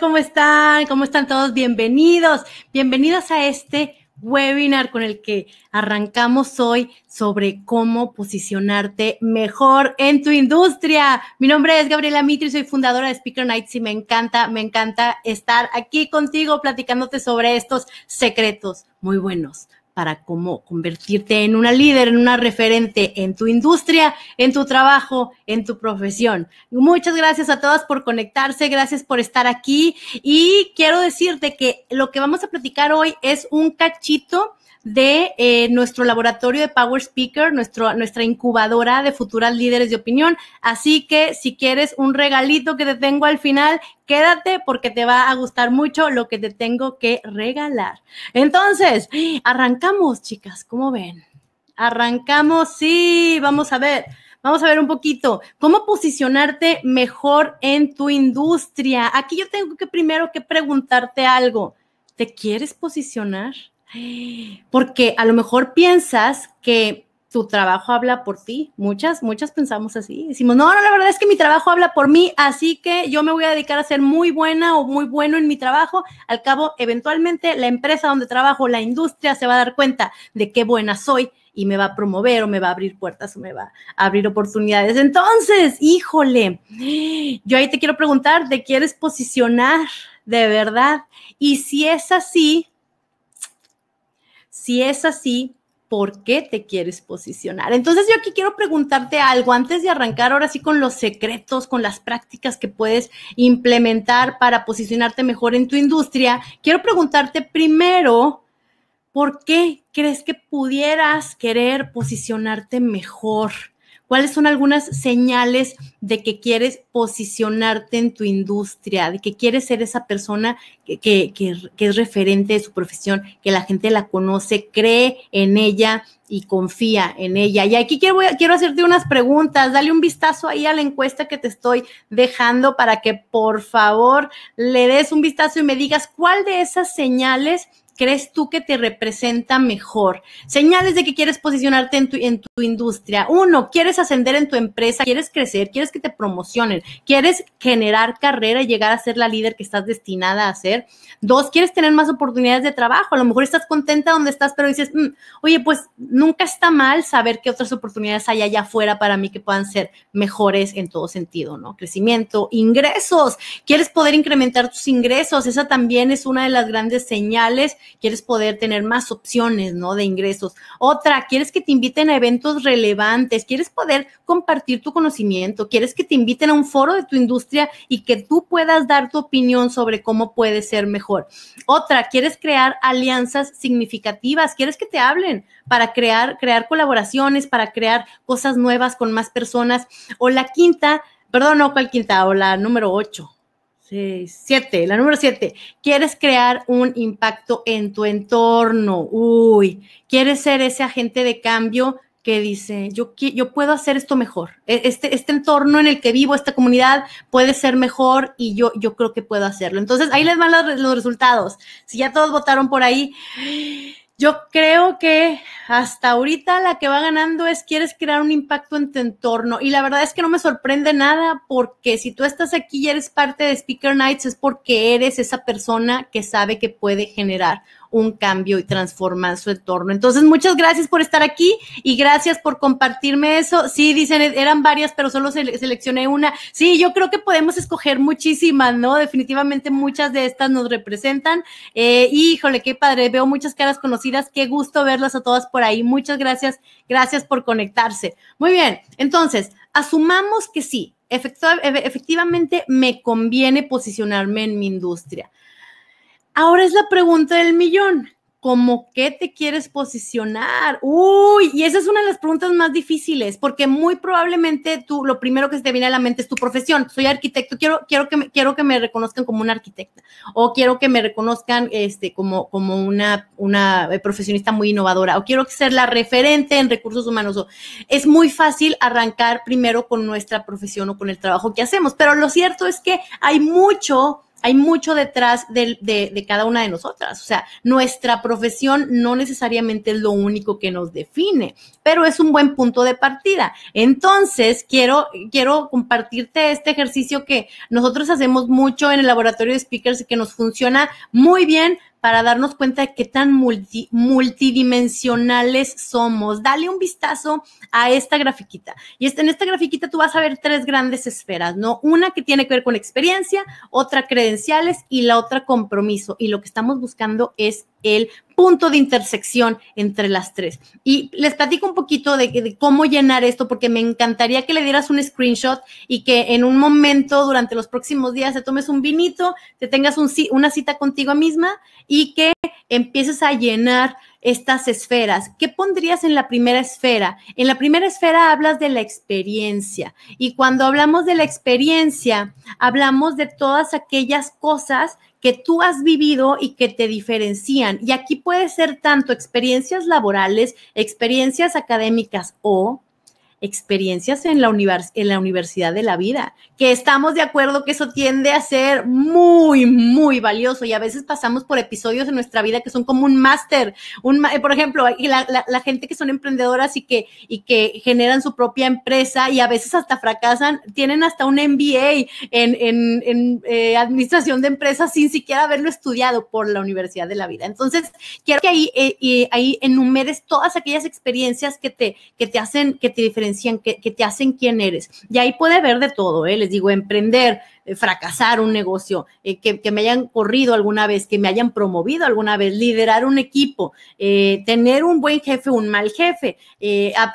¿cómo están? ¿Cómo están todos? Bienvenidos, bienvenidos a este webinar con el que arrancamos hoy sobre cómo posicionarte mejor en tu industria. Mi nombre es Gabriela Mitri, soy fundadora de Speaker Nights y me encanta, me encanta estar aquí contigo platicándote sobre estos secretos muy buenos, para cómo convertirte en una líder, en una referente en tu industria, en tu trabajo, en tu profesión. Muchas gracias a todas por conectarse, gracias por estar aquí y quiero decirte que lo que vamos a platicar hoy es un cachito de eh, nuestro laboratorio de Power Speaker, nuestra incubadora de futuras líderes de opinión. Así que si quieres un regalito que te tengo al final, quédate porque te va a gustar mucho lo que te tengo que regalar. Entonces, arrancamos, chicas, ¿cómo ven? Arrancamos, sí, vamos a ver. Vamos a ver un poquito cómo posicionarte mejor en tu industria. Aquí yo tengo que primero que preguntarte algo. ¿Te quieres posicionar? Porque a lo mejor piensas que tu trabajo habla por ti. Muchas, muchas pensamos así. Decimos, no, no, la verdad es que mi trabajo habla por mí, así que yo me voy a dedicar a ser muy buena o muy bueno en mi trabajo. Al cabo, eventualmente la empresa donde trabajo, la industria, se va a dar cuenta de qué buena soy y me va a promover o me va a abrir puertas o me va a abrir oportunidades. Entonces, híjole, yo ahí te quiero preguntar, ¿te quieres posicionar de verdad? Y si es así, si es así, ¿por qué te quieres posicionar? Entonces yo aquí quiero preguntarte algo antes de arrancar ahora sí con los secretos, con las prácticas que puedes implementar para posicionarte mejor en tu industria. Quiero preguntarte primero, ¿por qué crees que pudieras querer posicionarte mejor? ¿Cuáles son algunas señales de que quieres posicionarte en tu industria, de que quieres ser esa persona que, es referente de su profesión, que la gente la conoce, cree en ella y confía en ella? Y aquí quiero, quiero hacerte unas preguntas, dale un vistazo ahí a la encuesta que te estoy dejando para que por favor le des un vistazo y me digas cuál de esas señales crees tú que te representa mejor? Señales de que quieres posicionarte en tu, en tu industria. Uno, quieres ascender en tu empresa, quieres crecer, quieres que te promocionen, quieres generar carrera y llegar a ser la líder que estás destinada a ser. Dos, quieres tener más oportunidades de trabajo. A lo mejor estás contenta donde estás, pero dices, mm, oye, pues nunca está mal saber qué otras oportunidades hay allá afuera para mí que puedan ser mejores en todo sentido, ¿no? Crecimiento, ingresos. Quieres poder incrementar tus ingresos. Esa también es una de las grandes señales quieres poder tener más opciones, ¿no? De ingresos. Otra, quieres que te inviten a eventos relevantes, quieres poder compartir tu conocimiento, quieres que te inviten a un foro de tu industria y que tú puedas dar tu opinión sobre cómo puede ser mejor. Otra, quieres crear alianzas significativas, quieres que te hablen para crear, crear colaboraciones, para crear cosas nuevas con más personas. O la quinta, perdón, no, cual quinta, o la número ocho Sí, siete, la número siete. Quieres crear un impacto en tu entorno. Uy, quieres ser ese agente de cambio que dice, yo, yo puedo hacer esto mejor. E-, este, este entorno en el que vivo, esta comunidad puede ser mejor y yo, yo creo que puedo hacerlo. Entonces, ahí les van los resultados. Si ya todos votaron por ahí, yo creo que hasta ahorita la que va ganando es quieres crear un impacto en tu entorno. Y la verdad es que no me sorprende nada porque si tú estás aquí y eres parte de Speaker Nights es porque eres esa persona que sabe que puede generar un cambio y transformar su entorno. Entonces, muchas gracias por estar aquí y gracias por compartirme eso. Sí, dicen, eran varias, pero solo seleccioné una. Sí, yo creo que podemos escoger muchísimas, ¿no? Definitivamente muchas de estas nos representan. Eh, híjole, qué padre, veo muchas caras conocidas, qué gusto verlas a todas por ahí. Muchas gracias, gracias por conectarse. Muy bien, entonces, asumamos que sí, efectivamente me conviene posicionarme en mi industria. Ahora es la pregunta del millón. ¿Cómo qué te quieres posicionar? Uy, y esa es una de las preguntas más difíciles, porque muy probablemente tú lo primero que se te viene a la mente es tu profesión. Soy arquitecto, quiero, quiero, que, me, quiero que me reconozcan como una arquitecta o quiero que me reconozcan este, como, como una, una eh, profesionista muy innovadora o quiero ser la referente en recursos humanos. es muy fácil arrancar primero con nuestra profesión o con el trabajo que hacemos, pero lo cierto es que hay mucho hay mucho detrás de, cada una de nosotras. O sea, nuestra profesión no necesariamente es lo único que nos define, pero es un buen punto de partida. Entonces, quiero, quiero compartirte este ejercicio que nosotros hacemos mucho en el laboratorio de speakers y que nos funciona muy bien para darnos cuenta de qué tan multidimensionales somos. Dale un vistazo a esta grafiquita. Y este, en esta grafiquita tú vas a ver tres grandes esferas, ¿no? Una que tiene que ver con experiencia, otra credenciales y la otra compromiso. Y lo que estamos buscando es el punto de intersección entre las tres. Y les platico un poquito de, cómo llenar esto, porque me encantaría que le dieras un screenshot y que en un momento durante los próximos días te tomes un vinito, te tengas un, una cita contigo misma y que empieces a llenar estas esferas. ¿Qué pondrías en la primera esfera? En la primera esfera hablas de la experiencia y cuando hablamos de la experiencia, hablamos de todas aquellas cosas que tú has vivido y que te diferencian. Y aquí puede ser tanto experiencias laborales, experiencias académicas o experiencias en la, en la universidad de la vida, que estamos de acuerdo que eso tiende a ser muy, muy valioso y a veces pasamos por episodios en nuestra vida que son como un máster, un, por ejemplo, la, gente que son emprendedoras y que, y que generan su propia empresa y a veces hasta fracasan, tienen hasta un MBA en, en, eh, administración de empresas sin siquiera haberlo estudiado por la universidad de la vida. Entonces, quiero que ahí, eh, ahí enumeres todas aquellas experiencias que te, que te hacen, que te diferencian que, te hacen quién eres. Y ahí puede haber de todo, ¿eh? les digo, emprender, eh, fracasar un negocio, eh, que, me hayan corrido alguna vez, que me hayan promovido alguna vez, liderar un equipo, eh, tener un buen jefe, un mal jefe,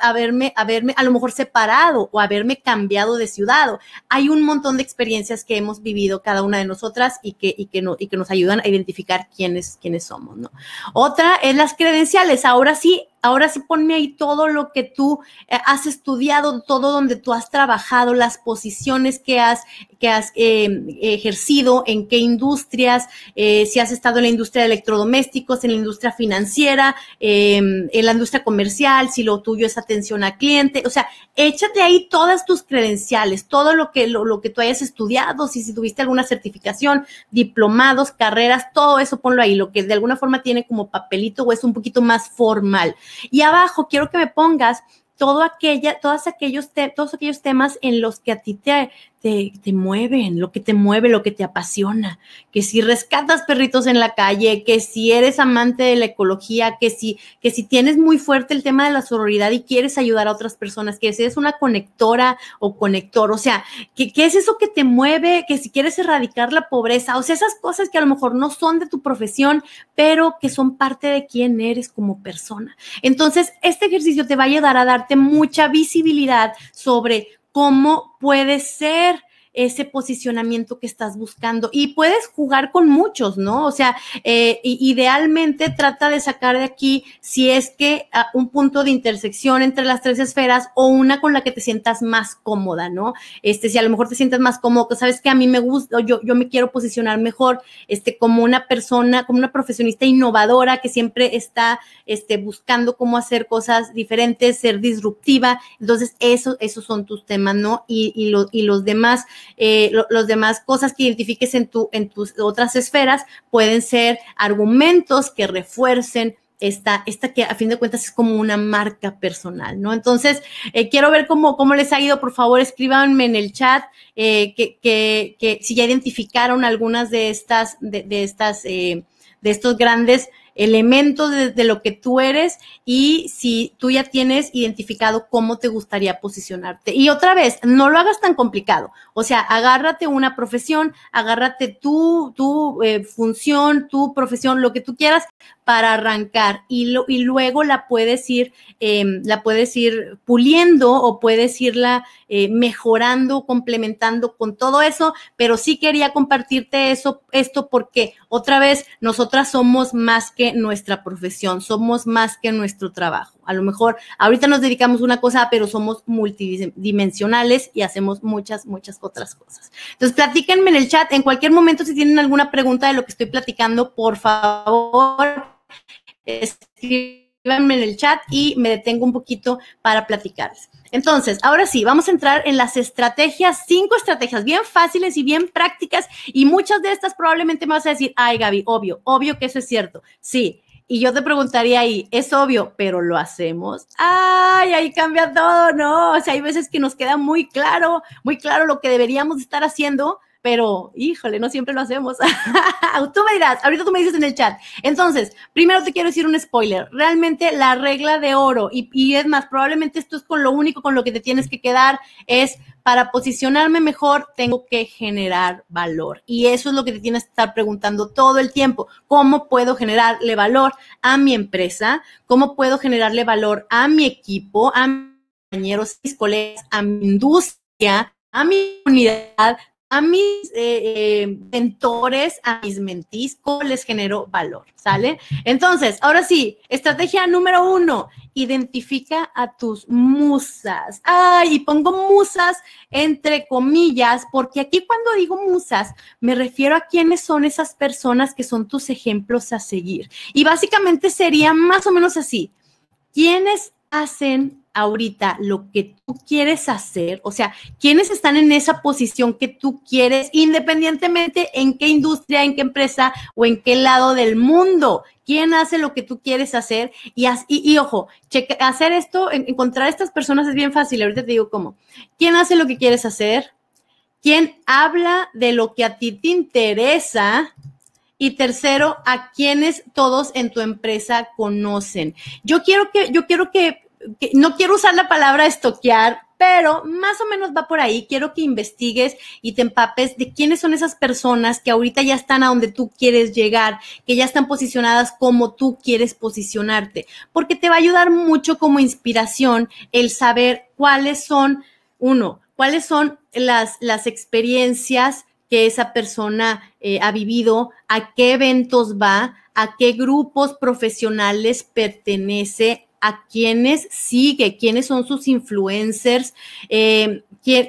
haberme, a lo mejor separado o haberme cambiado de ciudad. Hay un montón de experiencias que hemos vivido cada una de nosotras y que, no, y que nos ayudan a identificar quiénes, quiénes somos. ¿no? Otra es las credenciales. Ahora sí, ahora sí ponme ahí todo lo que tú has estudiado, todo donde tú has trabajado, las posiciones que has, que has eh, ejercido, en qué industrias, eh, si has estado en la industria de electrodomésticos, en la industria financiera, em, en la industria comercial, si lo tuyo es atención a cliente. O sea, échate ahí todas tus credenciales, todo lo que, lo, que tú hayas estudiado, si, si tuviste alguna certificación, diplomados, carreras, todo eso ponlo ahí, lo que de alguna forma tiene como papelito o es un poquito más formal. Y abajo quiero que me pongas todo aquella, todos aquellos, todos aquellos temas en los que a ti te, te, mueven, lo que te mueve, lo que te apasiona, que si rescatas perritos en la calle, que si eres amante de la ecología, que si, que si tienes muy fuerte el tema de la sororidad y quieres ayudar a otras personas, que si eres una conectora o conector, o sea, que, es eso que te mueve, que si quieres erradicar la pobreza, o sea, esas cosas que a lo mejor no son de tu profesión, pero que son parte de quién eres como persona. Entonces, este ejercicio te va a ayudar a darte mucha visibilidad sobre ¿Cómo puede ser? ese posicionamiento que estás buscando. Y puedes jugar con muchos, ¿no? O sea, eh, idealmente trata de sacar de aquí si es que ah, un punto de intersección entre las tres esferas o una con la que te sientas más cómoda, ¿no? Este, si a lo mejor te sientes más cómodo, sabes que a mí me gusta, yo, yo me quiero posicionar mejor, este, como una persona, como una profesionista innovadora que siempre está, este, buscando cómo hacer cosas diferentes, ser disruptiva. Entonces, eso, esos son tus temas, ¿no? Y, y, y los demás eh, los demás cosas que identifiques en, tu, en tus otras esferas pueden ser argumentos que refuercen esta, esta, que a fin de cuentas es como una marca personal, ¿no? Entonces, eh, quiero ver cómo, cómo les ha ido, por favor, escríbanme en el chat eh, que, si ya identificaron algunas de estas, de, estas, eh, de estos grandes elemento de, lo que tú eres y si tú ya tienes identificado cómo te gustaría posicionarte. Y otra vez, no lo hagas tan complicado. O sea, agárrate una profesión, agárrate tu, eh, función, tu profesión, lo que tú quieras, para arrancar y, lo, y luego la puedes ir, em, la puedes ir puliendo o puedes irla eh, mejorando, complementando con todo eso, pero sí quería compartirte eso, esto porque otra vez nosotras somos más que nuestra profesión, somos más que nuestro trabajo. A lo mejor ahorita nos dedicamos a una cosa, pero somos multidimensionales y hacemos muchas, muchas otras cosas. Entonces, platíquenme en el chat, en cualquier momento si tienen alguna pregunta de lo que estoy platicando, por favor, escríbanme en el chat y me detengo un poquito para platicarles. Entonces, ahora sí, vamos a entrar en las estrategias, cinco estrategias bien fáciles y bien prácticas y muchas de estas probablemente me vas a decir, ay Gaby, obvio, obvio que eso es cierto. Sí, y yo te preguntaría ahí, es obvio, pero lo hacemos. Ay, ahí cambia todo, ¿no? O sea, hay veces que nos queda muy claro, muy claro lo que deberíamos estar haciendo, pero híjole, no siempre lo hacemos. tú me dirás, ahorita tú me dices en el chat. Entonces, primero te quiero decir un spoiler. Realmente la regla de oro, y, es más, probablemente esto es con lo único con lo que te tienes que quedar, es para posicionarme mejor tengo que generar valor. Y eso es lo que te tienes que estar preguntando todo el tiempo. ¿Cómo puedo generarle valor a mi empresa? ¿Cómo puedo generarle valor a mi equipo, a mis compañeros, a mis colegas, a mi industria? a mi unidad? a mis eh, eh, mentores, a mis mentisco les genero valor? ¿Sale? Entonces, ahora sí, estrategia número uno, identifica a tus musas. Ay, y pongo musas entre comillas, porque aquí cuando digo musas, me refiero a quiénes son esas personas que son tus ejemplos a seguir. Y básicamente sería más o menos así. ¿Quiénes hacen ahorita lo que tú quieres hacer, o sea, quiénes están en esa posición que tú quieres, independientemente en qué industria, en qué empresa o en qué lado del mundo, quién hace lo que tú quieres hacer y, ojo, hacer esto, encontrar estas personas es bien fácil, ahorita te digo cómo, quién hace lo que quieres hacer, quién habla de lo que a ti te interesa, y tercero, a quienes todos en tu empresa conocen. Yo quiero que, yo quiero que no quiero usar la palabra estoquear, pero más o menos va por ahí. Quiero que investigues y te empapes de quiénes son esas personas que ahorita ya están a donde tú quieres llegar, que ya están posicionadas como tú quieres posicionarte, porque te va a ayudar mucho como inspiración el saber cuáles son, uno, cuáles son las, las experiencias que esa persona eh, ha vivido, a qué eventos va, a qué grupos profesionales pertenece, a quienes sigue, quiénes son sus influencers, eh,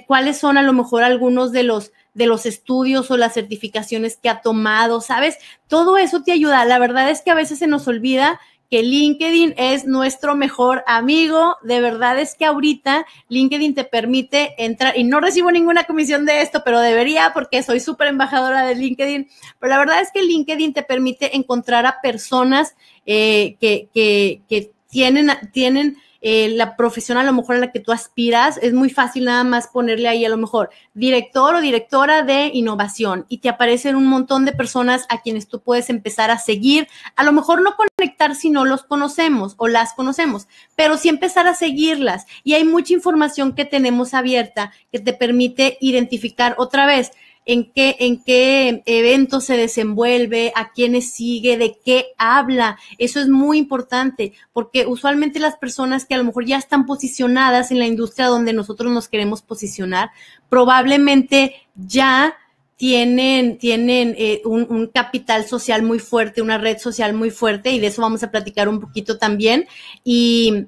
cuáles son a lo mejor algunos de los de los estudios o las certificaciones que ha tomado, ¿sabes? Todo eso te ayuda. La verdad es que a veces se nos olvida que LinkedIn es nuestro mejor amigo. De verdad es que ahorita LinkedIn te permite entrar y no recibo ninguna comisión de esto, pero debería porque soy súper embajadora de LinkedIn. Pero la verdad es que LinkedIn te permite encontrar a personas eh, que, que tienen, eh, la profesión a lo mejor a la que tú aspiras, es muy fácil nada más ponerle ahí a lo mejor director o directora de innovación y te aparecen un montón de personas a quienes tú puedes empezar a seguir, a lo mejor no conectar si no los conocemos o las conocemos, pero sí empezar a seguirlas y hay mucha información que tenemos abierta que te permite identificar otra vez en qué, en qué evento se desenvuelve, a quiénes sigue, de qué habla. Eso es muy importante porque usualmente las personas que a lo mejor ya están posicionadas en la industria donde nosotros nos queremos posicionar, probablemente ya tienen, tienen eh, un, capital social muy fuerte, una red social muy fuerte, y de eso vamos a platicar un poquito también. Y,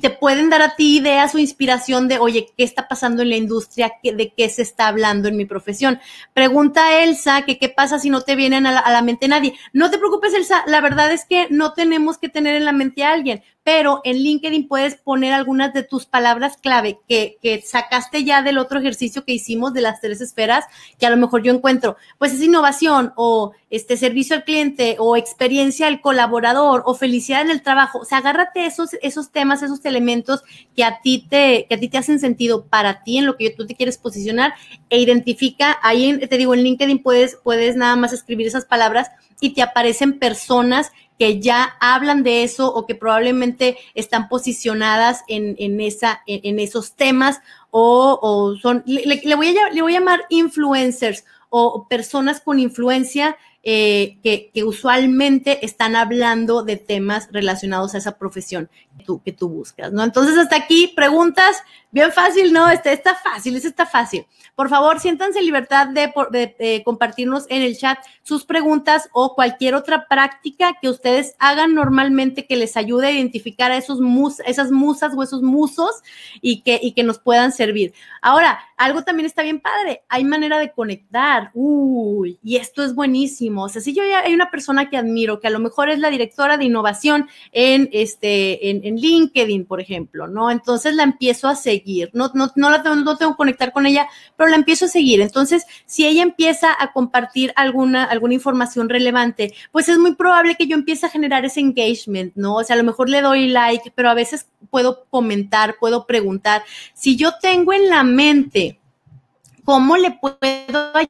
te pueden dar a ti ideas o inspiración de, oye, ¿qué está pasando en la industria? ¿De qué se está hablando en mi profesión? Pregunta Elsa, que qué pasa si no te vienen a la mente nadie. No te preocupes, Elsa, la verdad es que no tenemos que tener en la mente a alguien pero en LinkedIn puedes poner algunas de tus palabras clave que, sacaste ya del otro ejercicio que hicimos de las tres esferas, que a lo mejor yo encuentro, pues es innovación o este servicio al cliente o experiencia al colaborador o felicidad en el trabajo. O sea, agárrate esos, esos temas, esos elementos que a, ti te, que a ti te hacen sentido para ti en lo que tú te quieres posicionar e identifica, ahí te digo, en LinkedIn puedes, puedes nada más escribir esas palabras y te aparecen personas que ya hablan de eso o que probablemente están posicionadas en, esa, en, esos temas o, son, le, voy a, llamar influencers o personas con influencia eh, que, usualmente están hablando de temas relacionados a esa profesión tú, que tú buscas, ¿no? Entonces, hasta aquí, preguntas, bien fácil, ¿no? Este, está fácil, es está fácil. Por favor, siéntanse en libertad de, compartirnos en el chat sus preguntas o cualquier otra práctica que ustedes hagan normalmente que les ayude a identificar a esos mus, esas musas o esos musos y que, y que nos puedan servir. Ahora, algo también está bien padre, hay manera de conectar, uy, y esto es buenísimo. O sea, si yo ya hay una persona que admiro, que a lo mejor es la directora de innovación en, este, en, en LinkedIn, por ejemplo, ¿no? Entonces la empiezo a seguir, no, no, la tengo, no tengo conectar con ella, pero la empiezo a seguir. Entonces, si ella empieza a compartir alguna, alguna información relevante, pues es muy probable que yo empiece a generar ese engagement, ¿no? O sea, a lo mejor le doy like, pero a veces puedo comentar, puedo preguntar. Si yo tengo en la mente cómo le puedo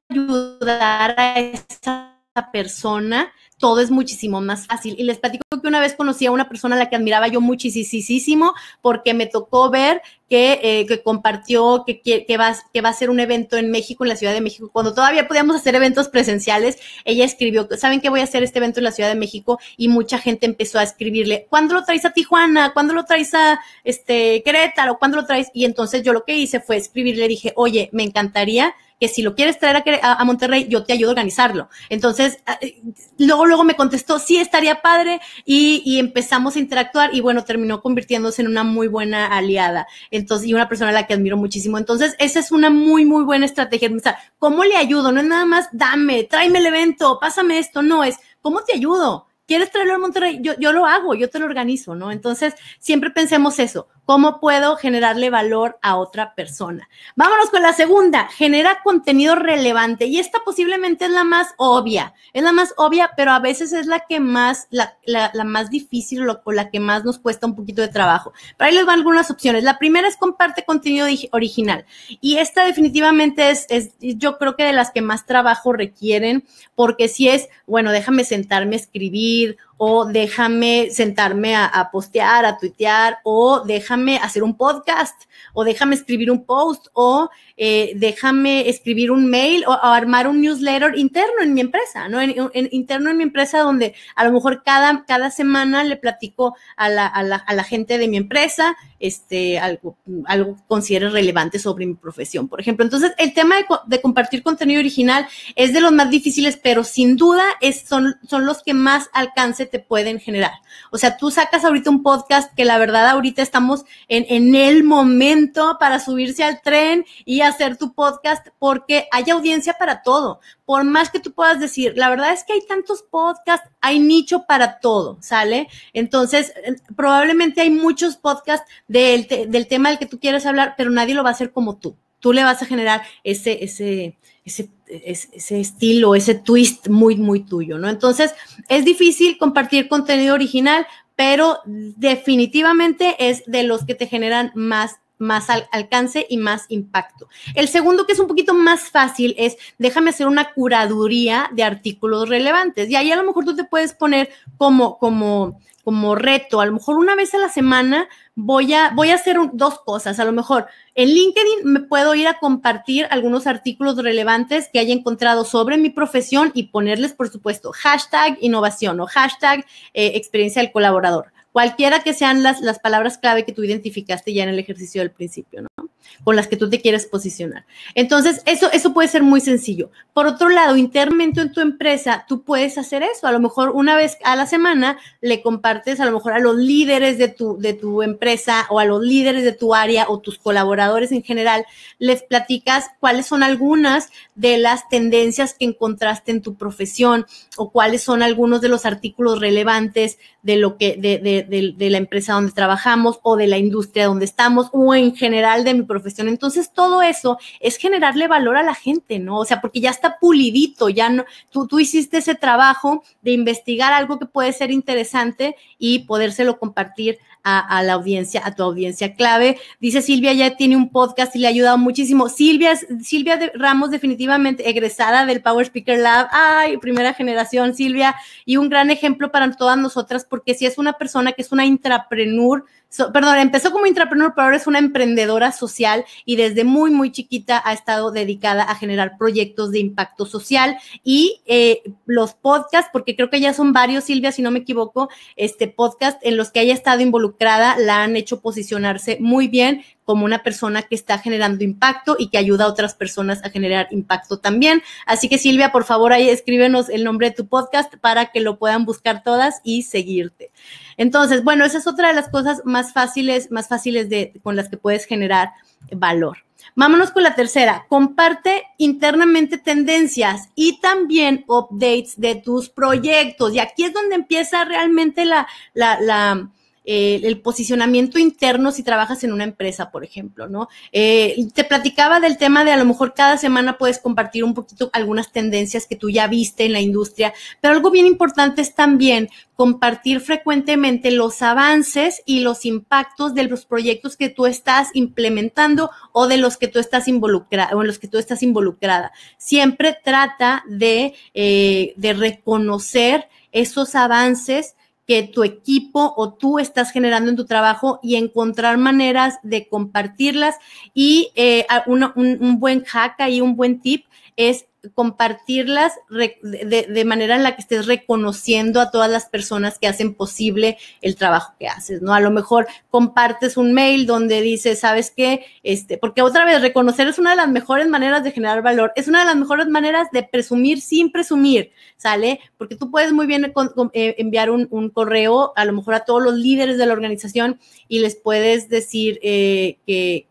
ayudar a esa persona, todo es muchísimo más fácil. Y les platico que una vez conocí a una persona a la que admiraba yo muchísimo porque me tocó ver que, eh, que compartió que, que, va, que va a ser un evento en México, en la Ciudad de México. Cuando todavía podíamos hacer eventos presenciales, ella escribió, ¿saben que voy a hacer este evento en la Ciudad de México? Y mucha gente empezó a escribirle, ¿cuándo lo traes a Tijuana? ¿Cuándo lo traes a este, Querétaro? ¿Cuándo lo traes? Y entonces yo lo que hice fue escribirle, dije, oye, me encantaría que si lo quieres traer a, Monterrey, yo te ayudo a organizarlo. Entonces, ah, eh, luego, luego me contestó, sí, estaría padre y, empezamos a interactuar y bueno, terminó convirtiéndose en una muy buena aliada. Entonces, y una persona a la que admiro muchísimo. Entonces, esa es una muy, muy buena estrategia. O sea, ¿cómo le ayudo? No es nada más, dame, tráeme el evento, pásame esto, no es, ¿cómo te ayudo? ¿Quieres traerlo a Monterrey? Yo, yo lo hago, yo te lo organizo, ¿no? Entonces, siempre pensemos eso, ¿Cómo puedo generarle valor a otra persona? Vámonos con la segunda, genera contenido relevante. Y esta posiblemente es la más obvia, es la más obvia, pero a veces es la que más, la, más difícil o la que más nos cuesta un poquito de trabajo. Pero ahí les van algunas opciones. La primera es comparte contenido original. Y esta definitivamente es, yo creo que de las que más trabajo requieren, porque si es, bueno, déjame sentarme a escribir o déjame sentarme a, postear, a tuitear, o déjame hacer un podcast, o déjame escribir un post, o eh, déjame escribir un mail o, armar un newsletter interno en mi empresa, ¿no? interno en mi empresa donde a lo mejor cada, cada semana le platico a la, a la, a la gente de mi empresa este, algo, algo considere relevante sobre mi profesión, por ejemplo. Entonces, el tema de, de, compartir contenido original es de los más difíciles, pero sin duda es, son, son los que más alcance te pueden generar. O sea, tú sacas ahorita un podcast que la verdad ahorita estamos en, en el momento para subirse al tren y hacer tu podcast porque hay audiencia para todo. Por más que tú puedas decir, la verdad es que hay tantos podcasts, hay nicho para todo, ¿sale? Entonces, eh, probablemente hay muchos podcasts del, tema del que tú quieres hablar, pero nadie lo va a hacer como tú. Tú le vas a generar ese, ese, ese, ese, estilo, ese twist muy, muy tuyo, ¿no? Entonces, es difícil compartir contenido original, pero definitivamente es de los que te generan más más alcance y más impacto. El segundo, que es un poquito más fácil, es déjame hacer una curaduría de artículos relevantes. Y ahí a lo mejor tú te puedes poner como, como, como reto, a lo mejor una vez a la semana voy a, voy a hacer dos cosas. A lo mejor en LinkedIn me puedo ir a compartir algunos artículos relevantes que haya encontrado sobre mi profesión y ponerles, por supuesto, hashtag innovación o hashtag eh, experiencia del colaborador cualquiera que sean las, palabras clave que tú identificaste ya en el ejercicio del principio, ¿no? Con las que tú te quieres posicionar. Entonces, eso, eso puede ser muy sencillo. Por otro lado, internamente en tu empresa, tú puedes hacer eso. A lo mejor una vez a la semana le compartes a lo mejor a los líderes de tu, de tu empresa o a los líderes de tu área o tus colaboradores en general, les platicas cuáles son algunas de las tendencias que encontraste en tu profesión o cuáles son algunos de los artículos relevantes de lo que, de, de de, la empresa donde trabajamos o de la industria donde estamos o en general de mi profesión. Entonces, todo eso es generarle valor a la gente, ¿no? O sea, porque ya está pulidito, ya no, tú, tú hiciste ese trabajo de investigar algo que puede ser interesante y podérselo compartir a, la audiencia, a tu audiencia clave. Dice Silvia, ya tiene un podcast y le ha ayudado muchísimo. Silvia, Silvia Ramos, definitivamente egresada del Power Speaker Lab. Ay, primera generación, Silvia, y un gran ejemplo para todas nosotras, porque si es una persona que es una intrapreneur perdón, empezó como intrapreneur, pero ahora es una emprendedora social y desde muy, muy chiquita ha estado dedicada a generar proyectos de impacto social y eh, los podcasts, porque creo que ya son varios, Silvia, si no me equivoco, este podcast en los que haya estado involucrada la han hecho posicionarse muy bien como una persona que está generando impacto y que ayuda a otras personas a generar impacto también. Así que Silvia, por favor, ahí escríbenos el nombre de tu podcast para que lo puedan buscar todas y seguirte. Entonces, bueno, esa es otra de las cosas más fáciles, más fáciles de, con las que puedes generar valor. Vámonos con la tercera. Comparte internamente tendencias y también updates de tus proyectos. Y aquí es donde empieza realmente la, la, la el posicionamiento interno si trabajas en una empresa, por ejemplo, ¿no? Eh, te platicaba del tema de a lo mejor cada semana puedes compartir un poquito algunas tendencias que tú ya viste en la industria, pero algo bien importante es también compartir frecuentemente los avances y los impactos de los proyectos que tú estás implementando o de los que tú estás involucrada o en los que tú estás involucrada. Siempre trata de, eh, de reconocer esos avances que tu equipo o tú estás generando en tu trabajo y encontrar maneras de compartirlas. Y eh, un, buen hack ahí, un buen tip es compartirlas de, manera en la que estés reconociendo a todas las personas que hacen posible el trabajo que haces, ¿no? A lo mejor compartes un mail donde dices, ¿sabes qué? Este, porque otra vez, reconocer es una de las mejores maneras de generar valor, es una de las mejores maneras de presumir sin presumir, ¿sale? Porque tú puedes muy bien eh, enviar un, correo a lo mejor a todos los líderes de la organización y les puedes decir eh, que,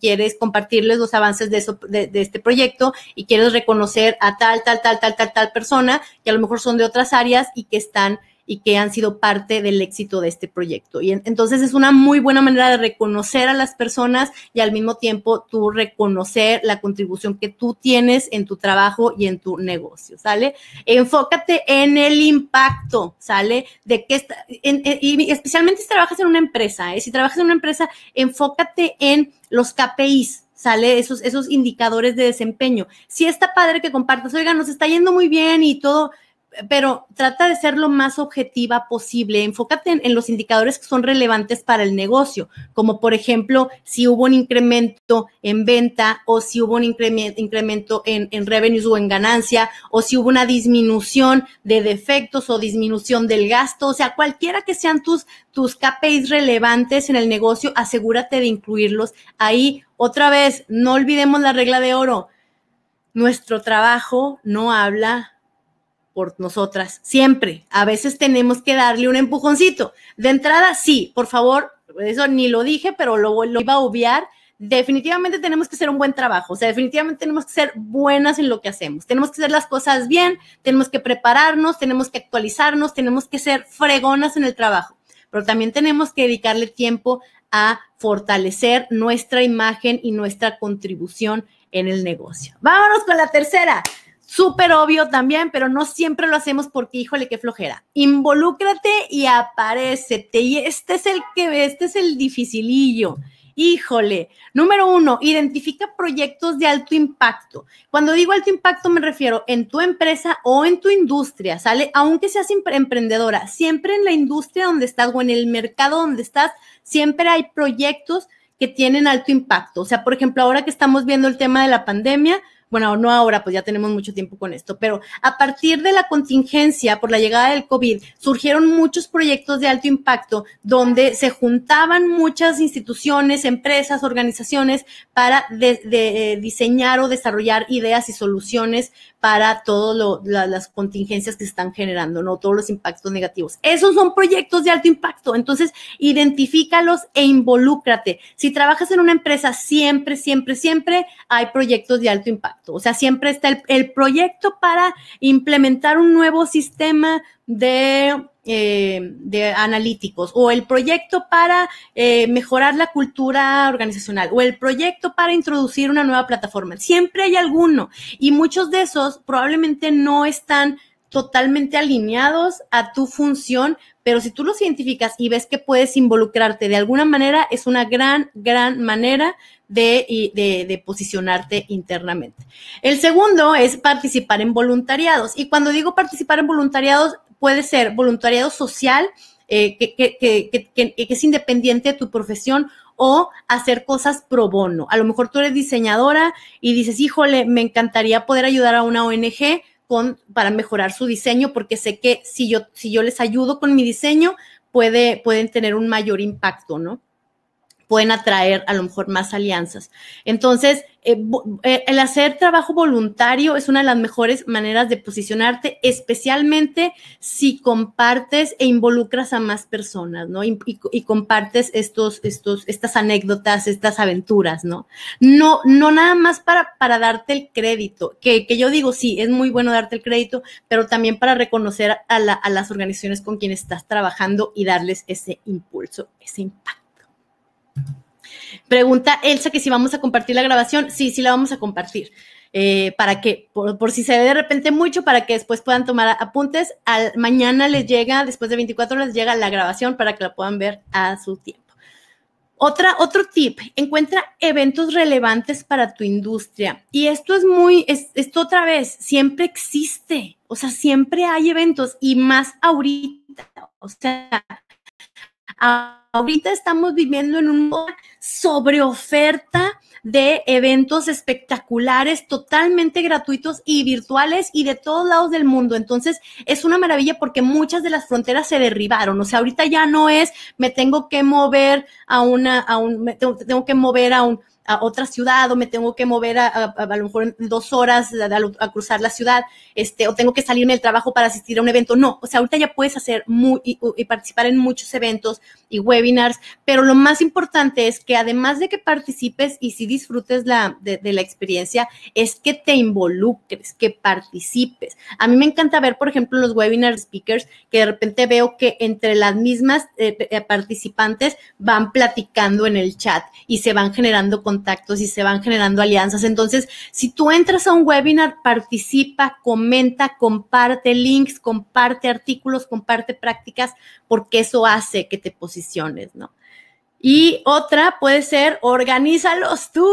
quieres compartirles los avances de, eso, de este proyecto y quieres reconocer a tal, tal, tal, tal, tal, tal persona, que a lo mejor son de otras áreas y que están y que han sido parte del éxito de este proyecto. Y entonces es una muy buena manera de reconocer a las personas y al mismo tiempo tú reconocer la contribución que tú tienes en tu trabajo y en tu negocio, ¿sale? Enfócate en el impacto, ¿sale? De que está, y especialmente si trabajas en una empresa, ¿eh? si trabajas en una empresa, enfócate en los KPIs, sale esos, esos indicadores de desempeño. Si está padre que compartas, oiga, nos está yendo muy bien y todo, pero trata de ser lo más objetiva posible. Enfócate en, los indicadores que son relevantes para el negocio, como por ejemplo si hubo un incremento en venta o si hubo un incremento en, en revenues o en ganancia o si hubo una disminución de defectos o disminución del gasto. O sea, cualquiera que sean tus, tus KPIs relevantes en el negocio, asegúrate de incluirlos ahí. Otra vez, no olvidemos la regla de oro. Nuestro trabajo no habla por nosotras, siempre. A veces tenemos que darle un empujoncito. De entrada, sí, por favor, eso ni lo dije, pero lo, lo iba a obviar. Definitivamente tenemos que hacer un buen trabajo, o sea, definitivamente tenemos que ser buenas en lo que hacemos, tenemos que hacer las cosas bien, tenemos que prepararnos, tenemos que actualizarnos, tenemos que ser fregonas en el trabajo, pero también tenemos que dedicarle tiempo a fortalecer nuestra imagen y nuestra contribución en el negocio. Vámonos con la tercera súper obvio también, pero no siempre lo hacemos porque, híjole, qué flojera. Involúcrate y aparécete. Y este es el que, este es el dificilillo. Híjole, número uno, identifica proyectos de alto impacto. Cuando digo alto impacto me refiero en tu empresa o en tu industria, ¿sale? Aunque seas emprendedora, siempre en la industria donde estás o en el mercado donde estás, siempre hay proyectos que tienen alto impacto. O sea, por ejemplo, ahora que estamos viendo el tema de la pandemia, bueno, no ahora, pues ya tenemos mucho tiempo con esto, pero a partir de la contingencia por la llegada del COVID, surgieron muchos proyectos de alto impacto donde se juntaban muchas instituciones, empresas, organizaciones para eh, diseñar o desarrollar ideas y soluciones para todas las contingencias que están generando, ¿no? Todos los impactos negativos. Esos son proyectos de alto impacto. Entonces, identifícalos e involúcrate. Si trabajas en una empresa, siempre, siempre, siempre hay proyectos de alto impacto. O sea, siempre está el proyecto para implementar un nuevo sistema de eh, de analíticos o el proyecto para eh, mejorar la cultura organizacional o el proyecto para introducir una nueva plataforma. Siempre hay alguno y muchos de esos probablemente no están totalmente alineados a tu función, pero si tú los identificas y ves que puedes involucrarte de alguna manera, es una gran, gran manera de, posicionarte internamente. El segundo es participar en voluntariados. Y cuando digo participar en voluntariados, puede ser voluntariado social, eh, que, es independiente de tu profesión o hacer cosas pro bono. A lo mejor tú eres diseñadora y dices, híjole, me encantaría poder ayudar a una ONG con, para mejorar su diseño, porque sé que si yo, si yo les ayudo con mi diseño, puede, pueden tener un mayor impacto, ¿no? pueden atraer a lo mejor más alianzas. Entonces, eh, eh, el hacer trabajo voluntario es una de las mejores maneras de posicionarte, especialmente si compartes e involucras a más personas, ¿no? Y, y, compartes estos, estos, estas anécdotas, estas aventuras, ¿no? No, no nada más para, para darte el crédito, que, que yo digo, sí, es muy bueno darte el crédito, pero también para reconocer a, a las organizaciones con quienes estás trabajando y darles ese impulso, ese impacto. Pregunta Elsa que si vamos a compartir la grabación. Sí, sí la vamos a compartir. Eh, para que, por, si se ve de repente mucho, para que después puedan tomar apuntes. mañana les llega, después de 24 horas, llega la grabación para que la puedan ver a su tiempo. Otra, otro tip, encuentra eventos relevantes para tu industria. Y esto es muy, esto otra vez, siempre existe. O sea, siempre hay eventos y más ahorita. O sea, Ahorita estamos viviendo en una sobreoferta de eventos espectaculares, totalmente gratuitos y virtuales y de todos lados del mundo. Entonces, es una maravilla porque muchas de las fronteras se derribaron. O sea, ahorita ya no es me tengo que mover a una, a un, tengo que mover a un a otra ciudad o me tengo que mover a, a, lo mejor dos horas a, cruzar la ciudad este, o tengo que salirme del trabajo para asistir a un evento. No, o sea, ahorita ya puedes hacer muy, y, participar en muchos eventos y webinars, pero lo más importante es que además de que participes y si disfrutes la, de, la experiencia, es que te involucres, que participes. A mí me encanta ver, por ejemplo, los webinars speakers que de repente veo que entre las mismas eh, eh, participantes van platicando en el chat y se van generando con contactos y se van generando alianzas. Entonces, si tú entras a un webinar, participa, comenta, comparte links, comparte artículos, comparte prácticas, porque eso hace que te posiciones, ¿no? Y otra puede ser, organízalos tú,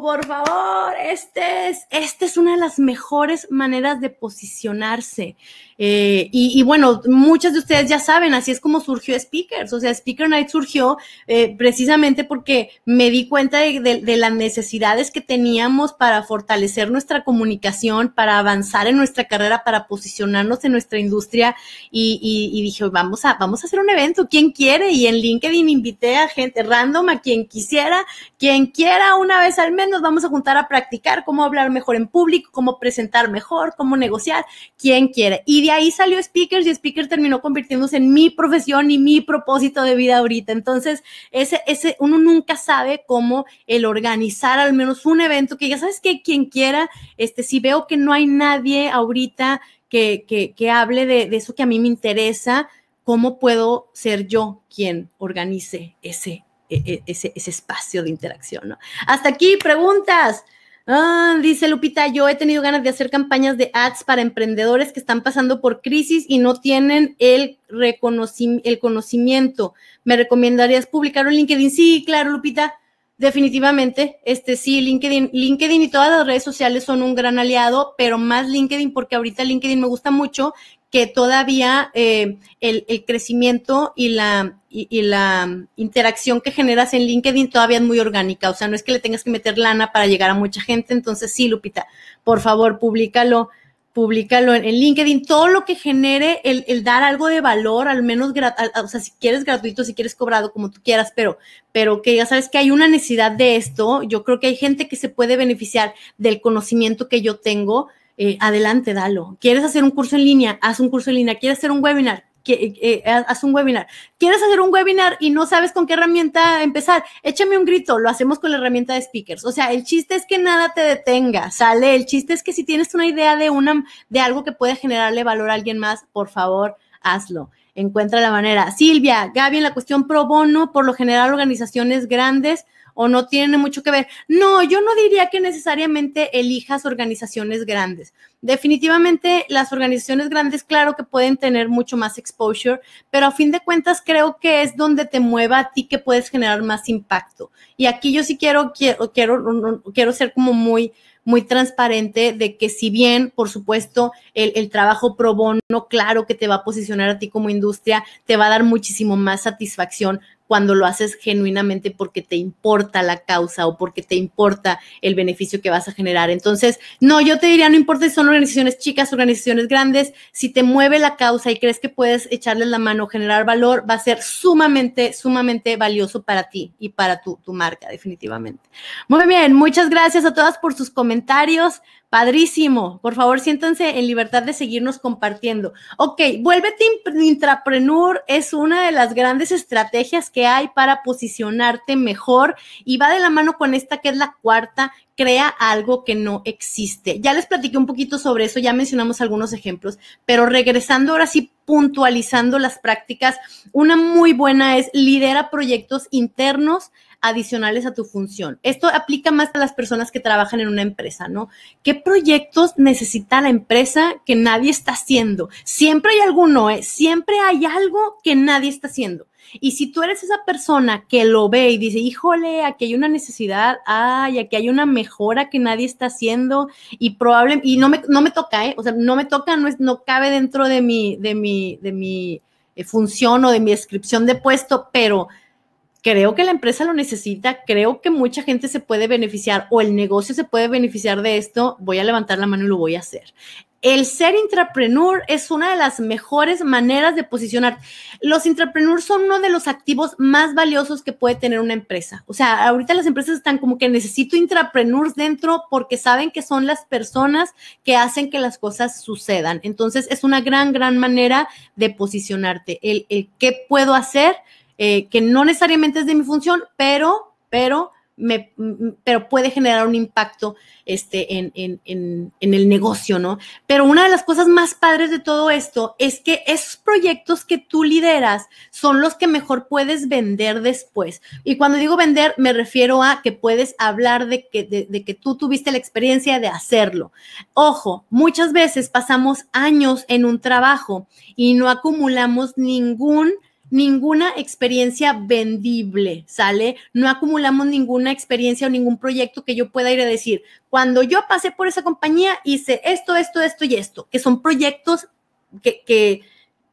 por favor. Este es, esta es una de las mejores maneras de posicionarse. Eh, y, bueno, muchas de ustedes ya saben, así es como surgió Speakers. O sea, Speaker Night surgió eh, precisamente porque me di cuenta de, las necesidades que teníamos para fortalecer nuestra comunicación, para avanzar en nuestra carrera, para posicionarnos en nuestra industria. Y, dije, vamos a, hacer un evento, ¿Quién quiere. Y en LinkedIn invité a gente random, a quien quisiera, quien quiera una vez al menos vamos a juntar a practicar cómo hablar mejor en público, cómo presentar mejor, cómo negociar, ¿Quién quiere de ahí salió Speakers y Speakers terminó convirtiéndose en mi profesión y mi propósito de vida ahorita. Entonces, ese, ese, uno nunca sabe cómo el organizar al menos un evento que ya sabes que quien quiera, este, si veo que no hay nadie ahorita que, hable de, eso que a mí me interesa, ¿cómo puedo ser yo quien organice ese e, e, ese, espacio de interacción. Hasta aquí, preguntas. Ah, dice Lupita, yo he tenido ganas de hacer campañas de ads para emprendedores que están pasando por crisis y no tienen el, el conocimiento. ¿Me recomendarías publicar un LinkedIn? Sí, claro, Lupita, definitivamente. Este sí, LinkedIn, LinkedIn y todas las redes sociales son un gran aliado, pero más LinkedIn porque ahorita LinkedIn me gusta mucho que todavía eh, el, crecimiento y la, y, la interacción que generas en LinkedIn todavía es muy orgánica. O sea, no es que le tengas que meter lana para llegar a mucha gente. Entonces, sí, Lupita, por favor, públicalo públicalo en, LinkedIn, todo lo que genere el, dar algo de valor, al menos, o sea, si quieres gratuito, si quieres cobrado, como tú quieras, pero, pero que ya sabes que hay una necesidad de esto, yo creo que hay gente que se puede beneficiar del conocimiento que yo tengo, eh, adelante, dalo. ¿Quieres hacer un curso en línea? Haz un curso en línea. ¿Quieres hacer un webinar? Que, eh, eh, haz un webinar. ¿Quieres hacer un webinar y no sabes con qué herramienta empezar? Échame un grito, lo hacemos con la herramienta de speakers. O sea, el chiste es que nada te detenga, sale. El chiste es que si tienes una idea de, una, de algo que puede generarle valor a alguien más, por favor, hazlo. Encuentra la manera. Silvia, Gaby, en la cuestión pro bono, por lo general organizaciones grandes o no tiene mucho que ver. No, yo no diría que necesariamente elijas organizaciones grandes. Definitivamente las organizaciones grandes, claro que pueden tener mucho más exposure, pero a fin de cuentas creo que es donde te mueva a ti que puedes generar más impacto. Y aquí yo sí quiero, quiero, quiero, quiero ser como muy, muy transparente de que si bien, por supuesto, el, el, trabajo pro bono, claro que te va a posicionar a ti como industria, te va a dar muchísimo más satisfacción cuando lo haces genuinamente porque te importa la causa o porque te importa el beneficio que vas a generar. Entonces, no, yo te diría, no importa si son organizaciones chicas, organizaciones grandes, si te mueve la causa y crees que puedes echarles la mano, generar valor, va a ser sumamente, sumamente valioso para ti y para tu marca, definitivamente. Muy bien, muchas gracias a todas por sus comentarios. Padrísimo. Por favor, siéntanse en libertad de seguirnos compartiendo. Ok, vuélvete intrapreneur es una de las grandes estrategias que hay para posicionarte mejor y va de la mano con esta que es la cuarta, crea algo que no existe. Ya les platiqué un poquito sobre eso, ya mencionamos algunos ejemplos, pero regresando ahora sí puntualizando las prácticas, una muy buena es lidera proyectos internos, adicionales a tu función. Esto aplica más a las personas que trabajan en una empresa, ¿no? ¿Qué proyectos necesita la empresa que nadie está haciendo? Siempre hay alguno, ¿eh? Siempre hay algo que nadie está haciendo. Y si tú eres esa persona que lo ve y dice, híjole, aquí hay una necesidad, ay, aquí hay una mejora que nadie está haciendo y probablemente, y no me, no me toca, ¿eh? O sea, no me toca, no, es, no cabe dentro de mi, de mi, de mi eh, función o de mi descripción de puesto, pero creo que la empresa lo necesita, creo que mucha gente se puede beneficiar o el negocio se puede beneficiar de esto, voy a levantar la mano y lo voy a hacer. El ser intrapreneur es una de las mejores maneras de posicionar. Los intrapreneurs son uno de los activos más valiosos que puede tener una empresa. O sea, ahorita las empresas están como que necesito intrapreneurs dentro porque saben que son las personas que hacen que las cosas sucedan. Entonces, es una gran, gran manera de posicionarte. El, el qué puedo hacer, eh, que no necesariamente es de mi función, pero, pero, me, pero puede generar un impacto este, en, en, en, el negocio, ¿no? Pero una de las cosas más padres de todo esto es que esos proyectos que tú lideras son los que mejor puedes vender después. Y cuando digo vender, me refiero a que puedes hablar de que, de que tú tuviste la experiencia de hacerlo. Ojo, muchas veces pasamos años en un trabajo y no acumulamos ningún ninguna experiencia vendible, ¿sale? No acumulamos ninguna experiencia o ningún proyecto que yo pueda ir a decir, cuando yo pasé por esa compañía hice esto, esto, esto y esto, que son proyectos que, que,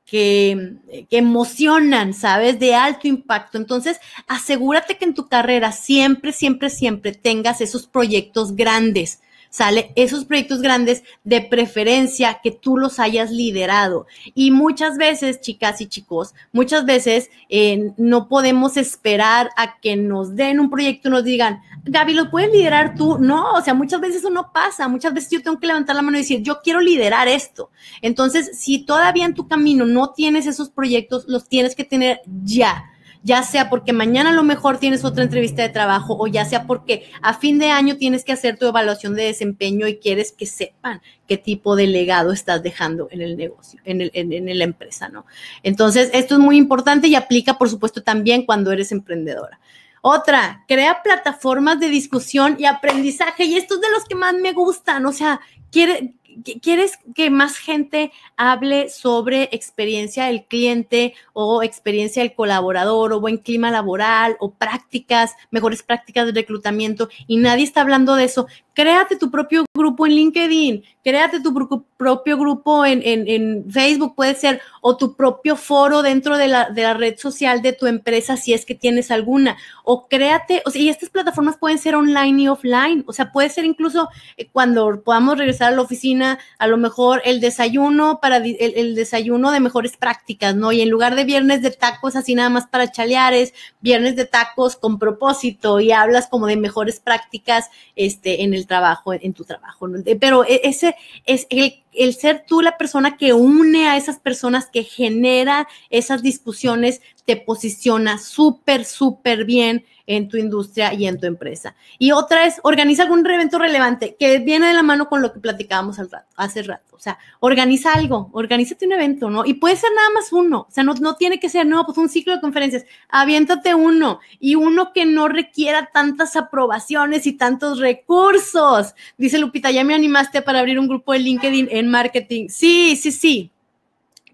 que, emocionan, ¿sabes? De alto impacto. Entonces, asegúrate que en tu carrera siempre, siempre, siempre tengas esos proyectos grandes ¿sale? Esos proyectos grandes de preferencia que tú los hayas liderado. Y muchas veces, chicas y chicos, muchas veces eh, no podemos esperar a que nos den un proyecto y nos digan, Gaby, ¿lo puedes liderar tú? No, o sea, muchas veces eso no pasa. Muchas veces yo tengo que levantar la mano y decir, yo quiero liderar esto. Entonces, si todavía en tu camino no tienes esos proyectos, los tienes que tener ya ya sea porque mañana a lo mejor tienes otra entrevista de trabajo o ya sea porque a fin de año tienes que hacer tu evaluación de desempeño y quieres que sepan qué tipo de legado estás dejando en el negocio, en, el, la empresa, ¿no? Entonces, esto es muy importante y aplica, por supuesto, también cuando eres emprendedora. Otra, crea plataformas de discusión y aprendizaje. Y esto de los que más me gustan. O sea, quiere, ¿Quieres que más gente hable sobre experiencia del cliente o experiencia del colaborador o buen clima laboral o prácticas, mejores prácticas de reclutamiento? Y nadie está hablando de eso. Créate tu propio grupo en LinkedIn, créate tu propio grupo en, Facebook, puede ser, o tu propio foro dentro de la, red social de tu empresa, si es que tienes alguna. O créate, o sea, y estas plataformas pueden ser online y offline, o sea, puede ser incluso eh, cuando podamos regresar a la oficina, a lo mejor el desayuno para el, el, desayuno de mejores prácticas, ¿no? Y en lugar de viernes de tacos así nada más para chaleares, viernes de tacos con propósito y hablas como de mejores prácticas este, en el trabajo, en tu trabajo. Eh, pero e-, ese es el el ser tú la persona que une a esas personas, que genera esas discusiones, te posiciona súper, súper bien en tu industria y en tu empresa. Y otra es, organiza algún evento relevante que viene de la mano con lo que platicábamos al rato, hace rato. O sea, organiza algo, organízate un evento, ¿no? Y puede ser nada más uno. O sea, no, no tiene que ser, no, pues un ciclo de conferencias. Aviéntate uno y uno que no requiera tantas aprobaciones y tantos recursos. Dice Lupita, ya me animaste para abrir un grupo de LinkedIn en marketing. Sí, sí, sí.